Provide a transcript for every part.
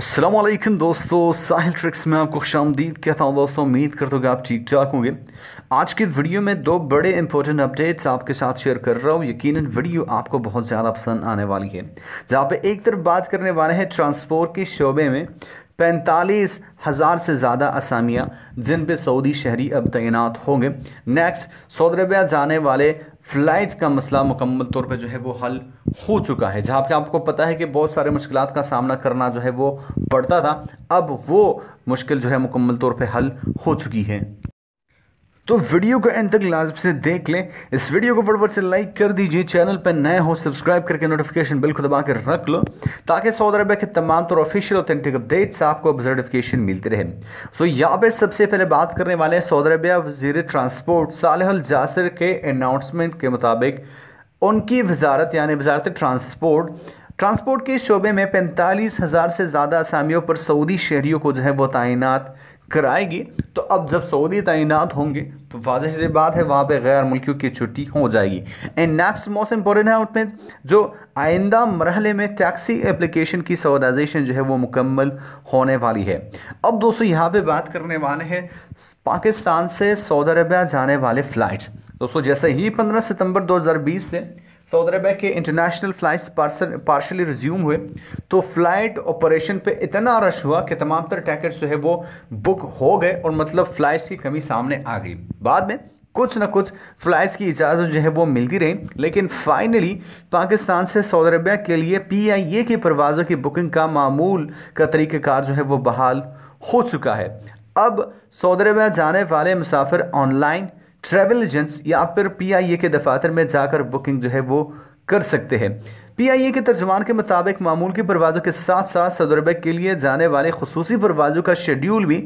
असलम दोस्तों साहिल ट्रिक्स में आपको खुश आमदीद कहता हूँ दोस्तों उम्मीद करता हूँ कि आप ठीक ठाक होंगे आज की वीडियो में दो बड़े इंपॉर्टेंट अपडेट्स आपके साथ शेयर कर रहा हूँ यकीनन वीडियो आपको बहुत ज़्यादा पसंद आने वाली है जहाँ पे एक तरफ बात करने वाले हैं ट्रांसपोर्ट के शोबे में पैंतालीस हज़ार से ज़्यादा असामियाँ जिन पे सऊदी शहरी अब तैनात होंगे नेक्स्ट सऊदी अरबिया जाने वाले फ़्लाइट का मसला मुकम्मल तौर पे जो है वो हल हो चुका है जहाँ पे आपको पता है कि बहुत सारे मुश्किल का सामना करना जो है वो पड़ता था अब वो मुश्किल जो है मुकम्मल तौर पर हल हो चुकी है तो वीडियो को एंड तक लाजम से देख लें इस वीडियो को बड़बड़ से लाइक कर दीजिए चैनल पर नए हो सब्सक्राइब करके नोटिफिकेशन बिल को दबा कर रख लो ताकि सऊदी अरबिया के तमाम तौर ऑफिशियल ऑथेंटिक अपडेट्स आपको नोटिफिकेशन मिलते रहे सो यहाँ पर सबसे पहले बात करने वाले हैं सऊदी अरबिया वजीर ट्रांसपोर्ट साल जासर के अनाउंसमेंट के मुताबिक उनकी वजारत यानी वजारत ट्रांसपोर्ट ट्रांसपोर्ट के शोबे में पैंतालीस हज़ार से ज़्यादा असामियों पर सऊदी शहरीों को जो है वो तैनात कराएगी तो अब जब सऊदी तैनात होंगे तो वाजह से बात है वहाँ पे गैर मुल्कियों की छुट्टी हो जाएगी एंड नेक्स्ट मौसम इम्पोर्टेंट है आउटमेंट जो आइंदा मरहले में टैक्सी एप्लीकेशन की सऊदाइजेशन जो है वो मुकम्मल होने वाली है अब दोस्तों यहाँ पे बात करने वाले हैं पाकिस्तान से सऊदी अरबिया जाने वाले फ़्लाइट्स दोस्तों जैसे ही पंद्रह सितम्बर दो से सऊदी अरबिया के इंटरनेशनल फ्लाइट्स पार्शली रिज्यूम हुए तो फ़्लाइट ऑपरेशन पे इतना रश हुआ कि तमाम तर टैकेट्स जो है वो बुक हो गए और मतलब फ़्लाइट्स की कमी सामने आ गई बाद में कुछ ना कुछ फ़्लाइट्स की इजाज़त जो है वो मिलती रही लेकिन फ़ाइनली पाकिस्तान से सऊदी अरबिया के लिए पी आई ए की परवाज़ों की बुकिंग का मामूल का तरीक़ार जो है वो बहाल हो चुका है अब सऊदी अरबिया जाने वाले मुसाफिर ऑनलाइन ट्रैवल एजेंट्स या फिर पीआईए के दफातर में जाकर बुकिंग जो है वो कर सकते हैं पीआईए के तर्जुमान के मुताबिक मामूल की परवाज़ों के साथ साथ सदरबे के लिए जाने वाले खसूसी परवाज़ों का शेड्यूल भी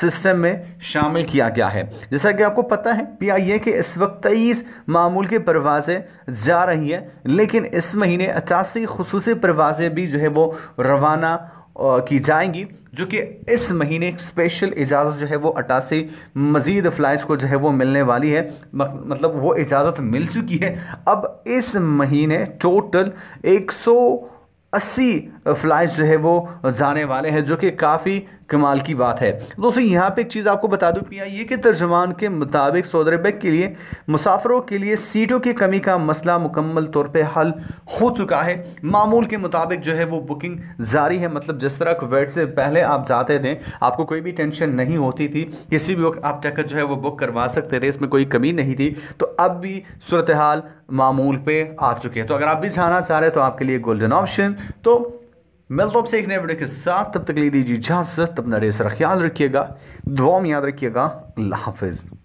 सिस्टम में शामिल किया गया है जैसा कि आपको पता है पीआईए के इस वक्त तेईस मामूल की परवाज़ें जा रही हैं लेकिन इस महीने अठासी खसूसी परवाज़ें भी जो है वो रवाना की जाएंगी जो कि इस महीने एक स्पेशल इजाज़त जो है वो अटासी मज़ीद फ्लाइट्स को जो है वो मिलने वाली है मतलब वो इजाज़त मिल चुकी है अब इस महीने टोटल एक सौ अस्सी फ़्लाइट जो है वो जाने वाले हैं जो कि काफ़ी कमाल की बात है दोस्तों यहाँ पे एक चीज़ आपको बता दूँ पी आई कि तर्जमान के मुताबिक सऊदी अरब के लिए मुसाफरों के लिए सीटों की कमी का मसला मुकम्मल तौर पे हल हो चुका है मामूल के मुताबिक जो है वो बुकिंग जारी है मतलब जिस तरह कुवैत से पहले आप जाते थे आपको कोई भी टेंशन नहीं होती थी किसी भी वक्त आप टिकट जो है वो बुक करवा सकते थे इसमें कोई कमी नहीं थी तो अब भी सूरत हाल मामूल पे आ चुके हैं तो अगर आप भी जाना चाह रहे हैं तो आपके लिए गोल्डन ऑप्शन तो मिलता हूँ आपसे एक नए वीडियो के साथ तब तक ले दीजिए इजाजत अपना ढेर सारा ख्याल रखिएगा दुआ में याद रखिएगा अल्लाह हाफिज़